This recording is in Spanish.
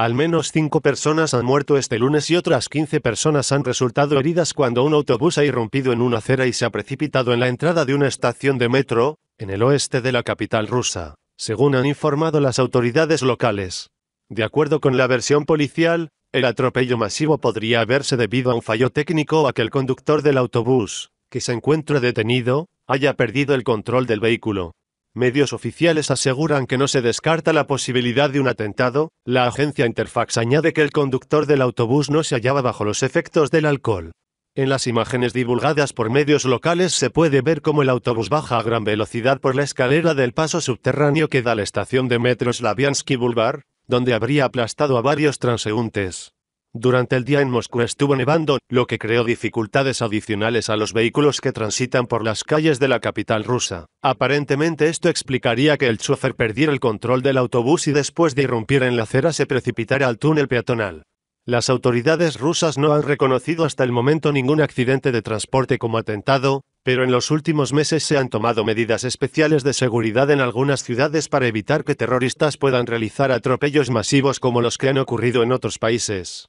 Al menos cinco personas han muerto este lunes y otras 15 personas han resultado heridas cuando un autobús ha irrumpido en una acera y se ha precipitado en la entrada de una estación de metro, en el oeste de la capital rusa, según han informado las autoridades locales. De acuerdo con la versión policial, el atropello masivo podría haberse debido a un fallo técnico o a que el conductor del autobús, que se encuentra detenido, haya perdido el control del vehículo. Medios oficiales aseguran que no se descarta la posibilidad de un atentado, la agencia Interfax añade que el conductor del autobús no se hallaba bajo los efectos del alcohol. En las imágenes divulgadas por medios locales se puede ver cómo el autobús baja a gran velocidad por la escalera del paso subterráneo que da a la estación de metro Slaviansky Boulevard, donde habría aplastado a varios transeúntes. Durante el día en Moscú estuvo nevando, lo que creó dificultades adicionales a los vehículos que transitan por las calles de la capital rusa. Aparentemente esto explicaría que el chofer perdiera el control del autobús y después de irrumpir en la acera se precipitara al túnel peatonal. Las autoridades rusas no han reconocido hasta el momento ningún accidente de transporte como atentado, pero en los últimos meses se han tomado medidas especiales de seguridad en algunas ciudades para evitar que terroristas puedan realizar atropellos masivos como los que han ocurrido en otros países.